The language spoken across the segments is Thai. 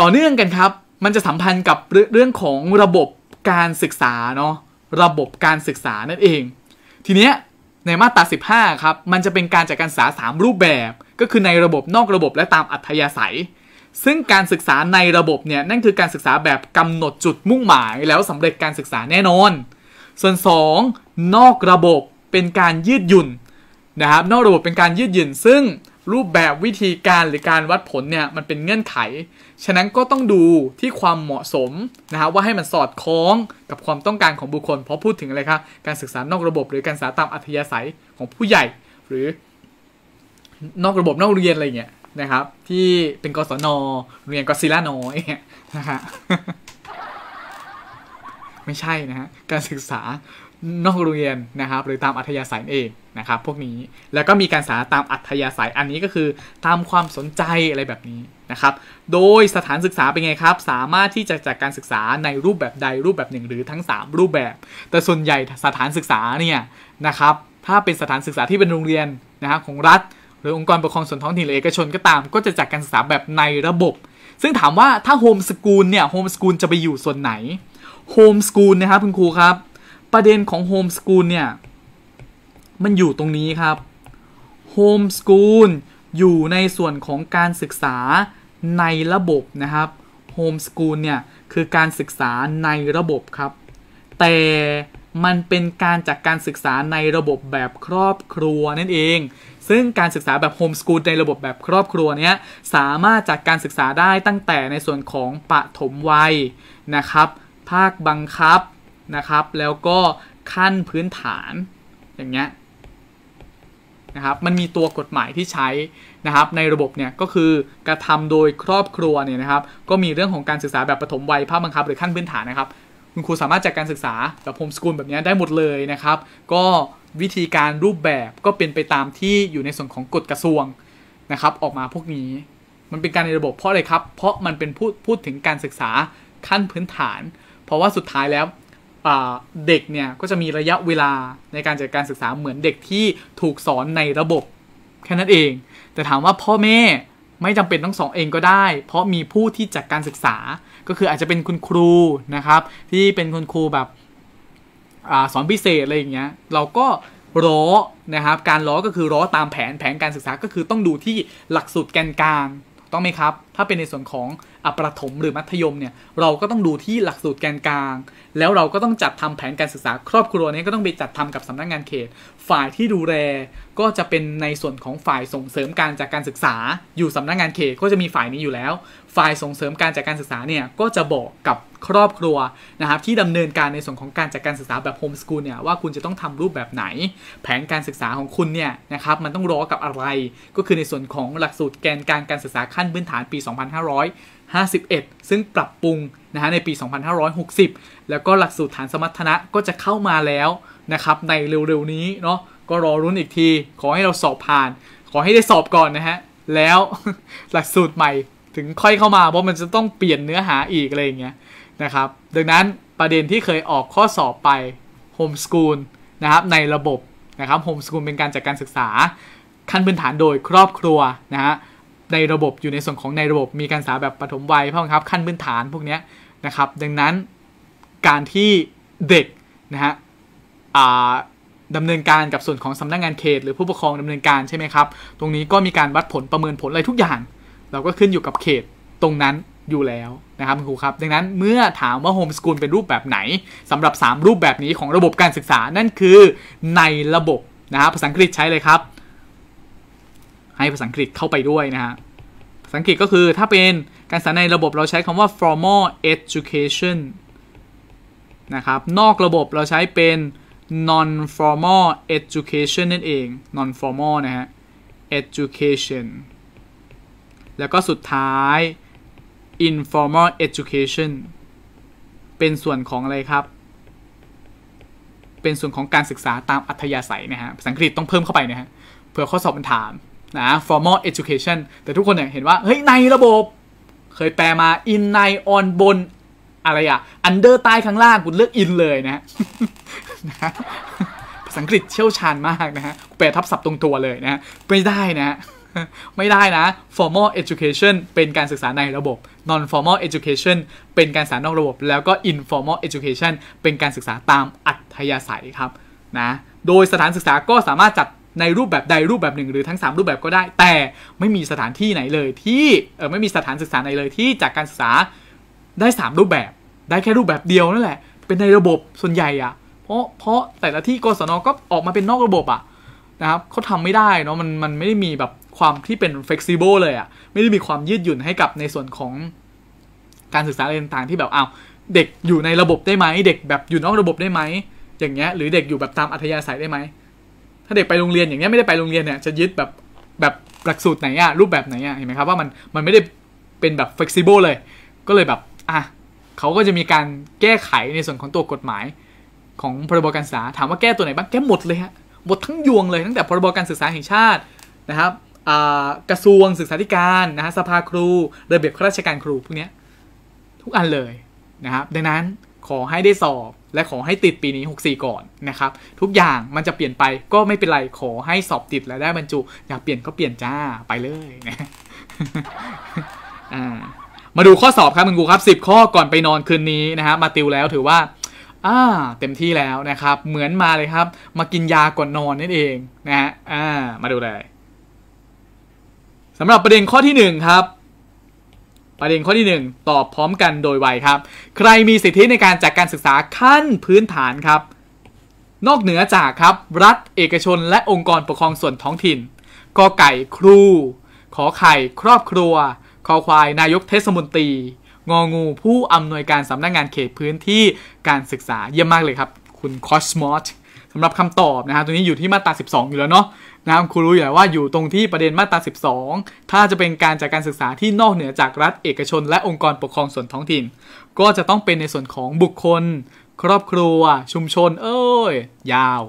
ต่อเนื่องกันครับ มันจะสัมพันธ์กับเรื่องของระบบการศึกษาเนาะ ระบบการศึกษานั่นเอง ทีเนี้ยในมาตรา15 ครับ มันจะเป็นการจัดการศึกษา3 รูปแบบ ก็คือในระบบนอกระบบและตามอัธยาศัย ซึ่งการศึกษาในระบบเนี่ย นั่นคือการศึกษาแบบกำหนดจุดมุ่งหมาย แล้วสำเร็จการศึกษาแน่นอน ส่วน2นอกระบบเป็นการยืดหยุ่นนะครับนอกระบบเป็นการยืดหยุ่นซึ่งรูปแบบวิธีการหรือการวัดผลเนี่ยมันเป็นเงื่อนไข ฉะนั้นก็ต้องดูที่ความเหมาะสมนะฮะว่าให้มันสอดคล้องกับความต้องการของบุคคล เพราะพูดถึงอะไรครับการศึกษานอกระบบหรือการศึกษาตามอัธยาศัยของผู้ใหญ่หรือนอกระบบนอกเรียนอะไรเงี้ยนะครับที่เป็นกศนเรียนกศิลาน้อยนะฮะไม่ใช่นะฮะการศึกษานอกโรงเรียนนะครับหรือตามอัธยาศัยเองนะครับพวกนี้แล้วก็มีการศึกษาตามอัธยาศัยอันนี้ก็คือตามความสนใจอะไรแบบนี้นะครับ โดยสถานศึกษาเป็นไงครับ สามารถที่จะจัดการศึกษาในรูปแบบใดรูปแบบหนึ่งหรือทั้ง 3 รูปแบบ แต่ส่วนใหญ่สถานศึกษาเนี่ยนะครับถ้าเป็นสถานศึกษาที่เป็นโรงเรียน นะครับของรัฐหรือองค์กรปกครองส่วนท้องถิ่นหรือเอกชน ก็ตามก็จะจัดการศึกษาแบบในระบบ ซึ่งถามว่าถ้าโฮมสกูลเนี่ยโฮมสกูลจะไปอยู่ส่วนไหนโฮมสกูลนะครับคุณครูครับประเด็นของโฮมสกูลเนี่ยมันอยู่ตรงนี้ครับโฮมสกูลอยู่ในส่วนของการศึกษาในระบบนะครับโฮมสกูลเนี่ยคือการศึกษาในระบบครับ แต่มันเป็นการจดกการศึกษาในระบบแบบครอบครัวนั่นเอง ซึ่งการศึกษาแบบโฮมสกูลในระบบแบบครอบครัวเนี้ยสามารถจดกการศึกษาได้ตั้งแต่ในส่วนของปฐมวัยนะครับ ภาคบังคับนะครับ แล้วก็ขั้นพื้นฐาน อย่างเงี้ยนะครับมันมีตัวกฎหมายที่ใช้นะครับ ในระบบ เนี่ย ก็คือกระทำโดยครอบครัวเนี่ยนะครับ ก็มีเรื่องของการศึกษาแบบปฐมวัยภาคบังคับ หรือขั้นพื้นฐานนะครับ คุณครูสามารถจัดการศึกษาแบบโฮมสกูลแบบนี้ได้หมด เลยนะครับ ก็วิธีการรูปแบบก็เป็นไปตามที่อยู่ในส่วนของกฎกระทรวงนะครับ ออกมาพวกนี้ มันเป็นการในระบบเพราะอะไรครับ เพราะมันเป็นพูดพูดถึงการศึกษาขั้นพื้นฐาน เพราะว่าสุดท้ายแล้วเด็กเนี่ยก็จะมีระยะเวลาในการจัดการศึกษาเหมือนเด็กที่ถูกสอนในระบบแค่นั้นเอง แต่ถามว่าพ่อแม่ไม่จำเป็นต้องสอนเองก็ได้เพราะมีผู้ที่จัดการศึกษา ก็คืออาจจะเป็นคุณครูนะครับ ที่เป็นคุณครูแบบอสอนพิเศษอะไรอย่างเงี้ยเราก็ร้อนะครับ การร้อก็คือร้อตามแผนแผนการศึกษาก็คือต้องดูที่หลักสูตรแกนกลางต้องไหมครับถ้าเป็นในส่วนของอประถมหรือมัธยมเนี่ยเราก็ต้องดูที่หลักสูตรแกนกลาง แล้วเราก็ต้องจัดทำแผนการศึกษาครอบครัวนี้ก็ต้องไปจัดทำกับสำนักงงานเขต ฝ่ายที่ดูแลก็จะเป็นในส่วนของฝ่ายส่งเสริมการจากการศึกษา อยู่สำนักงงานเขตก็จะมีฝ่ายนี้อยู่แล้ว ฝ่ายส่งเสริมการจากการศึกษาเนี่ยก็จะบอกกับครอบครัวนะครับที่ดำเนินการในส่วนของการจัดการศึกษาแบบโฮมสกูลเนี่ยว่าคุณจะต้องทำรูปแบบไหนแผนการศึกษาของคุณเนี่ยนะครับมันต้องรอกับอะไร ก็คือในส่วนของหลักสูตรแกนการการศึกษาขั้นพื้นฐานปี2551 ซึ่งปรับปรุงนะฮะในปี 2560 แล้วก็หลักสูตรฐานสมรรถนะก็จะเข้ามาแล้วนะครับ ในเร็วๆนี้เนาะก็รอรุ่นอีกที ขอให้เราสอบผ่าน ขอให้ได้สอบก่อนนะฮะ แล้วหลักสูตรใหม่ถึงค่อยเข้ามา เพราะมันจะต้องเปลี่ยนเนื้อหาอีกอะไรอย่างเงี้ยนะครับ ดังนั้นประเด็นที่เคยออกข้อสอบไปโฮมสกูลนะครับในระบบนะครับโฮมสกูลเป็นการจัดการศึกษา ขั้นพื้นฐานโดยครอบครัวนะฮะในระบบอยู่ในส่วนของในระบบมีการศึกษาแบบปฐมวัยพ่อครับ ขั้นพื้นฐานพวกนี้นะครับ ดังนั้นการที่เด็กนะฮะดำเนินการกับส่วนของสำนักงงานเขต หรือผู้ปกครองดำเนินการใช่ไหมครับตรงนี้ก็มีการวัดผลประเมินผลอะไรทุกอย่างเราก็ขึ้นอยู่กับเขตตรงนั้นอยู่แล้วนะครับครูครับดังนั้นเมื่อถามว่าโฮมสกูลเป็นรูปแบบไหน สำหรับ 3 รูปแบบนี้ของระบบการศึกษานั่นคือในระบบนะครับภาษาอังกฤษใช้เลยครับให้ภาษาอังกฤษเข้าไปด้วยนะฮะภาษาอังกฤษก็คือถ้าเป็นการศึกษาในระบบเราใช้คำว่า formal education นะครับ นอกระบบเราใช้เป็น non formal education นั่นเอง non formal นะฮะ education แล้วก็สุดท้าย informal education เป็นส่วนของอะไรครับ เป็นส่วนของการศึกษาตามอัธยาศัยนะฮะ ภาษาอังกฤษต้องเพิ่มเข้าไปนะฮะ เผื่อข้อสอบมันถามนะ formal education แต่ทุกคนเนี่ยเห็นว่าเฮ้ยในระบบ เคยแปลมา in ใน on บนอะไรอะ under ใต้ข้างล่าง กูเลือก in เลยนะนะ ภาษาอังกฤษเชี่ยวชาญมากนะฮะแปลทับศัพท์ตรงตัวเลยนะ ไม่ได้นะ ไม่ได้นะ formal education เป็นการศึกษาในระบบ non formal education เป็นการศึกษานอกระบบ แล้วก็ informal education เป็นการศึกษาตามอัธยาศัยครับ นะ โดยสถานศึกษาก็สามารถจัดในรูปแบบใดรูปแบบหนึ่งหรือทั้ง 3 รูปแบบก็ได้ แต่ไม่มีสถานที่ไหนเลย ที่เออไม่มีสถานศึกษาไหนเลยที่จากการศึกษาได้ 3 รูปแบบ ได้แค่รูปแบบเดียวนั่นแหละ เป็นในระบบส่วนใหญ่อะเพราะเพราะแต่ละที่กศนก็ออกมาเป็นนอกระบบอะนะครับเขาทำไม่ได้เนาะมันมันไม่ได้มีแบบความที่เป็น flexible เลยอะไม่ได้มีความยืดหยุ่นให้กับในส่วนของการศึกษาอะไรต่างๆที่แบบอ้าวเด็กอยู่ในระบบได้ไหมเด็กแบบอยู่นอกระบบได้ไหมอย่างเงี้ย หรือเด็กอยู่แบบตามอัธยาศัยได้ไหมถ้าเด็กไปโรงเรียนอย่างเงี้ยไม่ได้ไปโรงเรียนเนี่ยจะยึดแบบแบบหลักสูตรไหนอะรูปแบบไหนอะเห็นไหมครับ ว่ามันมันไม่ได้เป็นแบบฟกซิเบิลเลย ก็เลยแบบอ่ะเขาก็จะมีการแก้ไขในส่วนของตัวกฎหมายของพรบการศึกษาถามว่าแก้ตัวไหนบ้างแก้หมดเลยฮะหมดทั้งยวงเลยตั้งแต่พรบการศึกษาแห่งชาตินะครับกระทรวงศึกษาธิการนะฮะสภาครู ระเบียบข้าราชการครูพวกนี้ทุกอันเลยนะครับ ดังนั้นขอให้ได้สอบ และขอให้ติดปีนี้64ก่อนนะครับ ทุกอย่างมันจะเปลี่ยนไป ก็ไม่เป็นไร ขอให้สอบติดและได้บรรจุอยากเปลี่ยนก็เปลี่ยนจ้าไปเลยนะมาดูข้อสอบครับคุณครูครับ10ข้อก่อนไปนอนคืนนี้นะฮะมาติวแล้วถือว่า อ่า เต็มที่แล้วนะครับ เหมือนมาเลยครับ มากินยาก่อนนอนนั่นเอง นะฮะอ่ามาดูเลยสำหรับประเด็นข้อที่ 1 ครับประเด็นข้อที่1ตอบพร้อมกันโดยไวครับ ใครมีสิทธิในการจัดกการศึกษาขั้นพื้นฐานครับ นอกเหนือจากครับ รัฐเอกชนและองค์กรปกครองส่วนท้องถิ่นกอไก่ครู ขอไข่ครอบครัวคอควายนายกเทศมนตรีงองูผู้อำนวยการสำนักงงานเขตพื้นที่การศึกษาเยี่ยมมากเลยครับ คุณคอสมอสสำหรับคำตอบนะฮะตัวนี้อยู่ที่มาตรา 12 อยู่แล้วเนาะนะคบครู้อยู่แล้วว่า อยู่ตรงที่ประเด็นมาตรา 12 ถ้าจะเป็นการจัดการศึกษาที่นอกเหนือจากรัฐเอกชนและองค์กรปกครองส่วนท้องถิ่น ก็จะต้องเป็นในส่วนของบุคคล ครอบครัวชุมชน เอ้ยยาว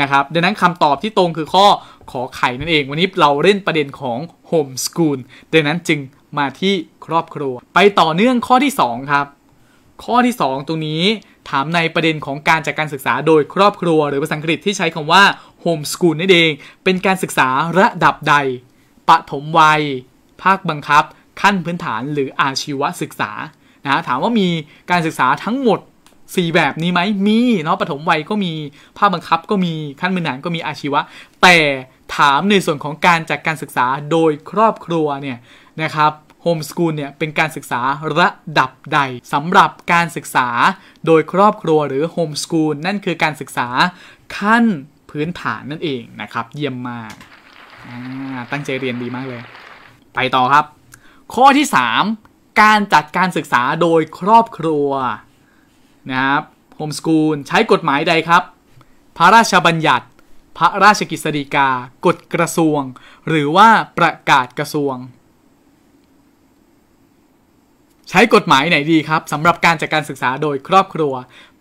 นะครับ ดังนั้นคำตอบที่ตรงคือข้อขอไข่นั่นเอง วันนี้เราเล่นประเด็นของโฮมสกูลดังนั้นจึงมาที่ครอบครัวไปต่อเนื่องข้อที่ 2 ครับข้อที่ 2 ตรงนี้ถามในประเด็นของการจัดกการศึกษาโดยครอบครัวหรือภาษาอังกฤษที่ใช้คำว่า homeschool นั่นเอง เป็นการศึกษาระดับใดปฐมวัย ภาคบังคับ ขั้นพื้นฐานหรืออาชีวศึกษานะถามว่ามีการศึกษาทั้งหมด 4 แบบนี้ไหมมีเนาะปฐมวัยก็มีภาคบังคับก็มีขั้นพื้นฐานก็มีอาชีวะ แต่ถามในส่วนของการจัดกการศึกษาโดยครอบครัวเนี่ยนะครับโฮมสกูลเนี่ยเป็นการศึกษาระดับใดสำหรับการศึกษาโดยครอบครัวหรือโฮมสกูลนั่นคือการศึกษาขั้นพื้นฐานนั่นเองนะครับ เยี่ยมมากตั้งใจเรียนดีมากเลย ไปต่อครับ ข้อที่ 3 การจัดการศึกษาโดยครอบครัวนะครับโฮมสกูลใช้กฎหมายใดครับ พระราชบัญญัติ พระราชกิจสฎีกากฎกระทรวง หรือว่าประกาศกระทรวงใช้กฎหมายไหนดีครับสำหรับการจัดการศึกษาโดยครอบครัว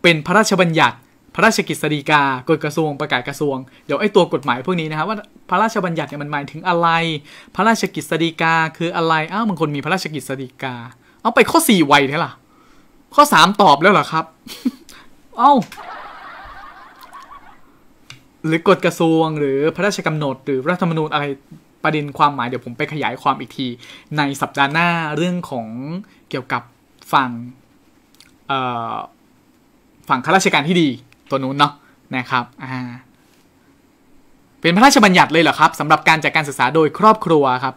เป็นพระราชบัญญัติ พระราชกสเดีกา กฎกระทรวงประกาศกระทรวงเดี๋ยวไอ้ตัวกฎหมายพวกนี้นะครับว่าพระราชบัญญัติเนี่ยมันหมายถึงอะไร พระราชกสเดีกา คืออะไรอ้าวบางคนมีพระราชกสเดีกาเอาไปข้อ4ไวเท่ล่ะข้อ3ตอบแล้วเหรอครับ เอ้าหรือกฎกระทรวงหรือพระราชกำหนดหรือรัฐธรรมนูญอะไรประเด็นความหมายเดี๋ยวผมไปขยายความอีกที ในสัปดาห์หน้าเรื่องของเกี่ยวกับฝั่งฝั่งข้าราชการที่ดี ตัวนู้นเนาะนะครับเป็นพระราชบัญญัติเลยเหรอครับสำหรับการจัดการศึกษาโดยครอบครัวครับ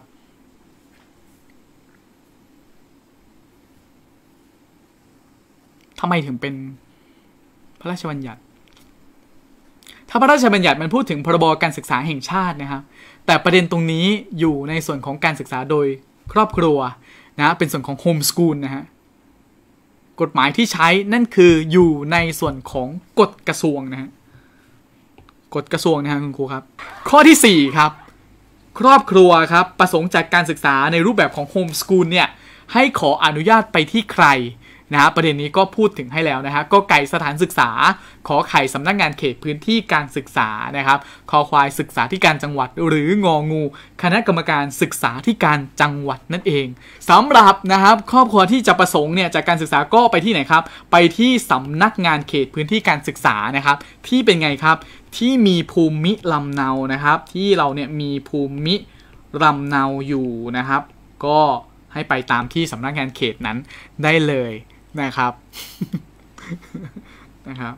ทำไมถึงเป็นพระราชบัญญัติ ถ้าพระราชบัญญัติมันพูดถึงพรบการศึกษาแห่งชาตินะครับแต่ประเด็นตรงนี้อยู่ในส่วนของการศึกษาโดยครอบครัวนะเป็นส่วนของโฮมสกูลนะฮะกฎหมายที่ใช้นั่นคืออยู่ในส่วนของกฎกระทรวงนะฮะกฎกระทรวงนะฮะคุณครูครับข้อที่4ครับครอบครัวครับประสงค์จากการศึกษาในรูปแบบของโฮมสกูลเนี่ยให้ขออนุญาตไปที่ใครนะฮะประเด็นนี้ก็พูดถึงให้แล้วนะฮะก็ไก่สถานศึกษา ขอไข่สำนักงงานเขตพื้นที่การศึกษานะครับคอควายศึกษาที่การจังหวัดหรืององู คณะกรรมการศึกษาที่การจังหวัดนั่นเอง สำหรับนะครับครอบครัวที่จะประสงค์เนี่ยจากการศึกษาก็ไปที่ไหนครับ ไปที่สำนักงานเขตพื้นที่การศึกษานะครับ ที่เป็นไงครับที่มีภูมิลำเนานะครับ ที่เราเนี่ยมีภูมิลำเนาอยู่นะครับ ก็ให้ไปตามที่สำนักงานเขตนั้นได้เลยนะครับนะครับ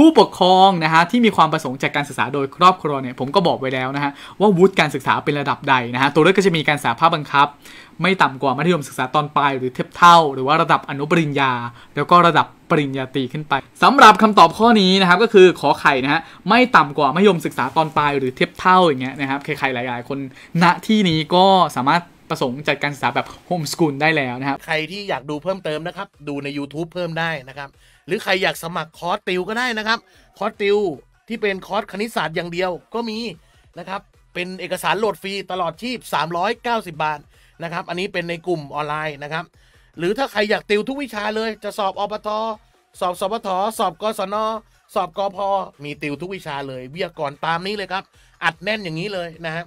ผู้ปกครองนะฮะที่มีความประสงค์จากการศึกษาโดยครอบครัวเนี่ยผมก็บอกไว้แล้วนะฮะว่าวุฒิการศึกษาเป็นระดับใดนะฮะตัวเลือกก็จะมีการสาภาพบังคับ ไม่ต่ำกว่ามัธยมศึกษาตอนปลายหรือเทียบเท่า หรือว่าระดับอนุปริญญา แล้วก็ระดับปริญญาตรีขึ้นไป สำหรับคำตอบข้อนี้นะครับก็คือขอไข่นะฮะไม่ต่ำกว่ามัธยมศึกษาตอนปลายหรือเทียบเท่าอย่างเงี้ยนะครับใครๆหลาย ๆ คนณที่นี้ก็สามารถประสงค์จัดการศึกษาแบบโฮมสกูลได้แล้วนะครับ ใครที่อยากดูเพิ่มเติมนะครับ ดูใน YouTube เพิ่มได้นะครับ หรือใครอยากสมัครคอร์สติวก็ได้นะครับ คอร์สติวที่เป็นคอร์สคณิตศาสตร์อย่างเดียวก็มีนะครับ เป็นเอกสารโหลดฟรีตลอดชีพ 390 บาทนะครับอันนี้เป็นในกลุ่มออนไลน์นะครับ หรือถ้าใครอยากติวทุกวิชาเลย จะสอบอบทสอบสอบทสอบกศนสอบกพมีติวทุกวิชาเลย วิทยากรตามนี้เลยครับ อัดแน่นอย่างนี้เลยนะครับ